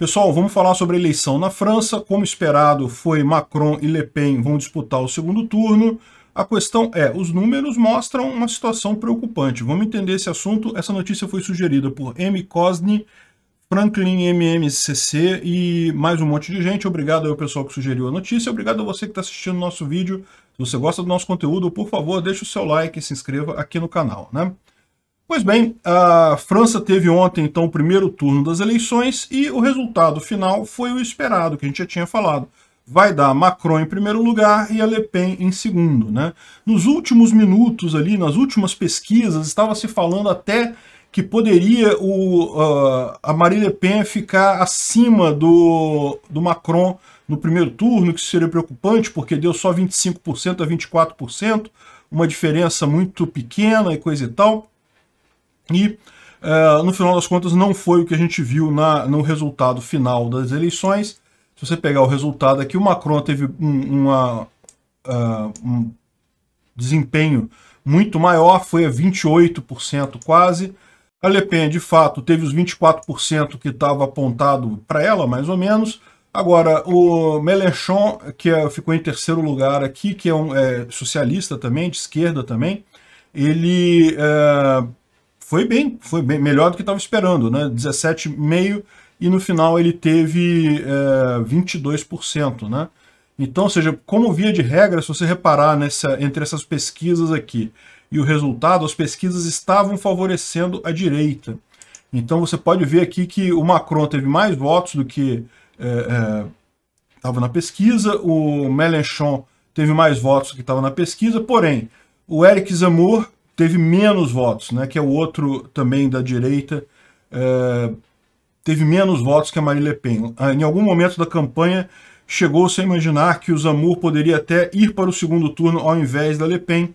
Pessoal, vamos falar sobre a eleição na França. Como esperado, foi Macron e Le Pen vão disputar o segundo turno. A questão é, os números mostram uma situação preocupante. Vamos entender esse assunto. Essa notícia foi sugerida por M. Cosni, Franklin MMCC e mais um monte de gente. Obrigado ao pessoal que sugeriu a notícia. Obrigado a você que está assistindo o nosso vídeo. Se você gosta do nosso conteúdo, por favor, deixe o seu like e se inscreva aqui no canal. Né? Pois bem, a França teve ontem, então, o primeiro turno das eleições e o resultado final foi o esperado, que a gente já tinha falado. Vai dar Macron em primeiro lugar e a Le Pen em segundo. Né? Nos últimos minutos ali, nas últimas pesquisas, estava se falando até que poderia o, uh, a Marie Le Pen ficar acima do, do Macron no primeiro turno, que seria preocupante, porque deu só 25% a 24%, uma diferença muito pequena e coisa e tal. E uh, no final das contas não foi o que a gente viu na, no resultado final das eleições. Se você pegar o resultado aqui, o Macron teve um, uma, uh, um desempenho muito maior, foi a 28% quase. A Le Pen, de fato, teve os 24% que estava apontado para ela, mais ou menos. Agora, o Mélenchon, que é, ficou em terceiro lugar aqui, que é um é, socialista também, de esquerda também, ele é, foi bem, foi bem, melhor do que estava esperando, né? 17,5% e no final ele teve é, 22%, né? Então, ou seja, como via de regra, se você reparar nessa, entre essas pesquisas aqui e o resultado, as pesquisas estavam favorecendo a direita. Então você pode ver aqui que o Macron teve mais votos do que estava é, é, na pesquisa, o Mélenchon teve mais votos do que estava na pesquisa, porém, o Eric Zemmour teve menos votos, né, que é o outro também da direita, é, teve menos votos que a Marine Le Pen. Ah, em algum momento da campanha, chegou-se a imaginar que o Zamur poderia até ir para o segundo turno ao invés da Le Pen,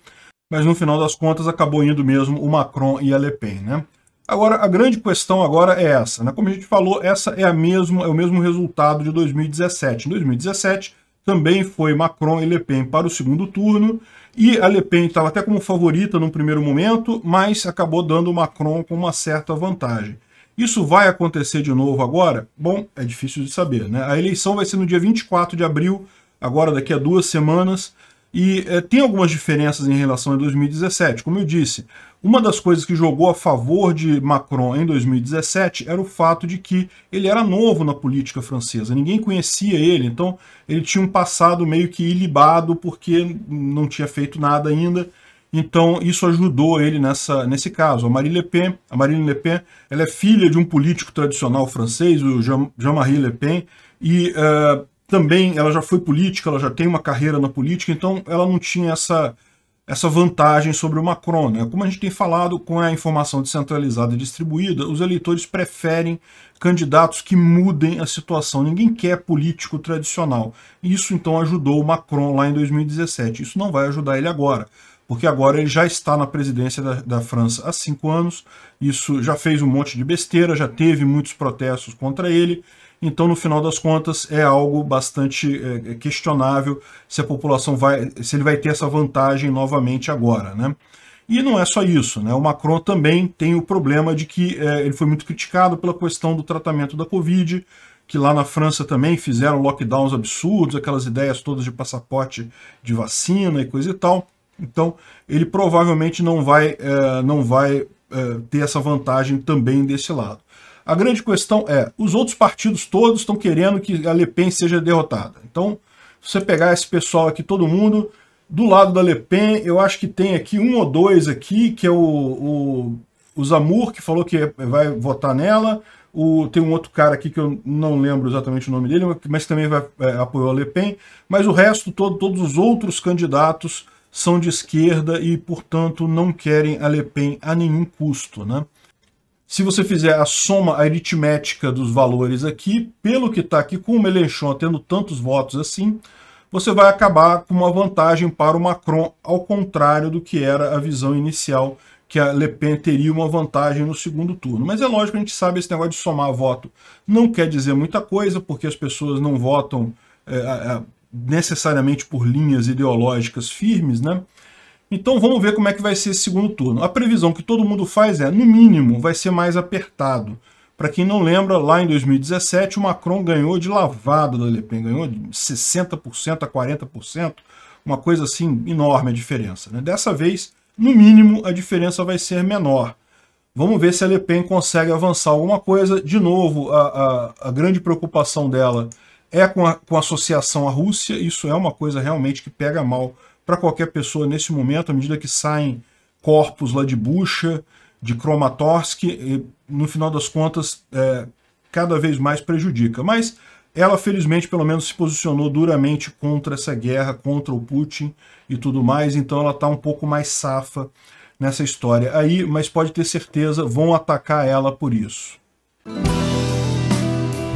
mas no final das contas acabou indo mesmo o Macron e a Le Pen. Né? Agora, a grande questão agora é essa. Né? Como a gente falou, essa é, a mesmo, é o mesmo resultado de 2017. Em 2017, também foi Macron e Le Pen para o segundo turno, e a Le Pen estava até como favorita no primeiro momento, mas acabou dando o Macron com uma certa vantagem. Isso vai acontecer de novo agora? Bom, é difícil de saber, né? A eleição vai ser no dia 24 de abril, agora daqui a duas semanas, e é, tem algumas diferenças em relação a 2017. Como eu disse, uma das coisas que jogou a favor de Macron em 2017 era o fato de que ele era novo na política francesa, ninguém conhecia ele, então ele tinha um passado meio que ilibado porque não tinha feito nada ainda. Então isso ajudou ele nessa, nesse caso. A Marine Le Pen, a Marine Le Pen ela é filha de um político tradicional francês, o Jean-Marie Le Pen, e uh, também ela já foi política, ela já tem uma carreira na política, então ela não tinha essa, essa vantagem sobre o Macron. Né? Como a gente tem falado, com a informação descentralizada e distribuída, os eleitores preferem candidatos que mudem a situação. Ninguém quer político tradicional. Isso então ajudou o Macron lá em 2017. Isso não vai ajudar ele agora porque agora ele já está na presidência da, da, França há cinco anos, isso já fez um monte de besteira, já teve muitos protestos contra ele, então no final das contas é algo bastante é, é, questionável se a população vai, se ele vai ter essa vantagem novamente agora, né? E não é só isso, né? O Macron também tem o problema de que é, ele foi muito criticado pela questão do tratamento da Covid, que lá na França também fizeram lockdowns absurdos, aquelas ideias todas de passaporte de vacina e coisa e tal. Então, ele provavelmente não vai, é, não vai é, ter essa vantagem também desse lado. A grande questão é, os outros partidos todos estão querendo que a Le Pen seja derrotada. Então, se você pegar esse pessoal aqui, todo mundo, do lado da Le Pen, eu acho que tem aqui um ou dois aqui, que é o, o, o Zamur, que falou que vai votar nela, o, tem um outro cara aqui que eu não lembro exatamente o nome dele, mas também vai, é, apoiou a Le Pen, mas o resto, todo, todos os outros candidatos são de esquerda e, portanto, não querem a Le Pen a nenhum custo. Né? Se você fizer a soma aritmética dos valores aqui, pelo que está aqui, com o Melenchon tendo tantos votos assim, você vai acabar com uma vantagem para o Macron, ao contrário do que era a visão inicial, que a Le Pen teria uma vantagem no segundo turno. Mas é lógico, a gente sabe esse negócio de somar voto não quer dizer muita coisa, porque as pessoas não votam é, necessariamente por linhas ideológicas firmes, né? Então vamos ver como é que vai ser esse segundo turno. A previsão que todo mundo faz é, no mínimo, vai ser mais apertado. Para quem não lembra, lá em 2017 o Macron ganhou de lavada da Le Pen, ganhou de 60% a 40%, uma coisa assim enorme a diferença. Né? Dessa vez, no mínimo, a diferença vai ser menor. Vamos ver se a Le Pen consegue avançar alguma coisa. De novo, a, a, a grande preocupação dela é com a, com a associação à Rússia, isso é uma coisa realmente que pega mal para qualquer pessoa nesse momento, à medida que saem corpos lá de Bucha, de Kromatorsky, e, no final das contas, é, cada vez mais prejudica. Mas ela, felizmente, pelo menos se posicionou duramente contra essa guerra, contra o Putin e tudo mais, então ela está um pouco mais safa nessa história aí, mas pode ter certeza, vão atacar ela por isso.